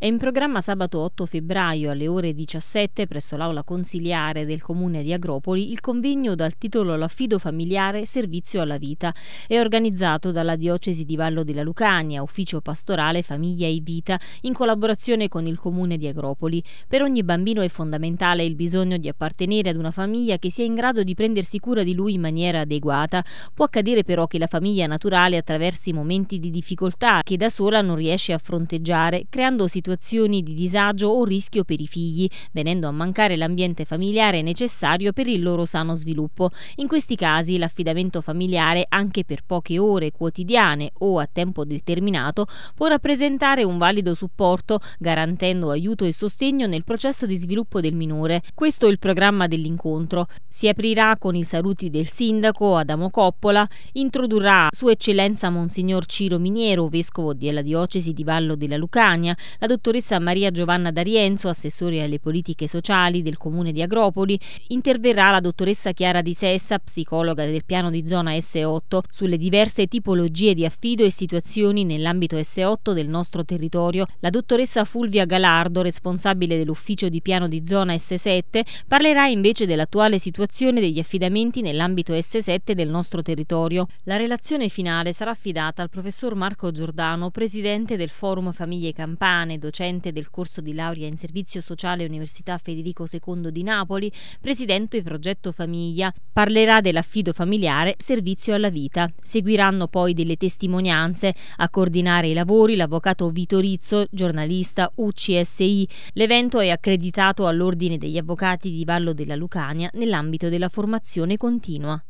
È in programma sabato 8 febbraio alle ore 17 presso l'aula consiliare del comune di Agropoli il convegno dal titolo L'affido familiare servizio alla vita. È organizzato dalla diocesi di Vallo della Lucania, ufficio pastorale famiglia e vita, in collaborazione con il comune di Agropoli. Per ogni bambino è fondamentale il bisogno di appartenere ad una famiglia che sia in grado di prendersi cura di lui in maniera adeguata. Può accadere però che la famiglia naturale attraversi momenti di difficoltà che da sola non riesce a fronteggiare, creando situazioni situazioni di disagio o rischio per i figli, venendo a mancare l'ambiente familiare necessario per il loro sano sviluppo. In questi casi l'affidamento familiare, anche per poche ore quotidiane o a tempo determinato, può rappresentare un valido supporto, garantendo aiuto e sostegno nel processo di sviluppo del minore. Questo è il programma dell'incontro. Si aprirà con i saluti del sindaco Adamo Coppola, introdurrà Sua Eccellenza Monsignor Ciro Miniero, vescovo della diocesi di Vallo della Lucania, la dottoressa dottoressa Maria Giovanna D'Arienzo, assessore alle politiche sociali del comune di Agropoli, interverrà la dottoressa Chiara Di Sessa, psicologa del piano di zona S8, sulle diverse tipologie di affido e situazioni nell'ambito S8 del nostro territorio. La dottoressa Fulvia Galardo, responsabile dell'ufficio di piano di zona S7, parlerà invece dell'attuale situazione degli affidamenti nell'ambito S7 del nostro territorio. La relazione finale sarà affidata al professor Marco Giordano, presidente del Forum Famiglie Campane, docente docente del corso di laurea in servizio sociale Università Federico II di Napoli, presidente del progetto Famiglia. Parlerà dell'affido familiare, servizio alla vita. Seguiranno poi delle testimonianze. A coordinare i lavori l'avvocato Vito Rizzo, giornalista UCSI. L'evento è accreditato all'Ordine degli Avvocati di Vallo della Lucania nell'ambito della formazione continua.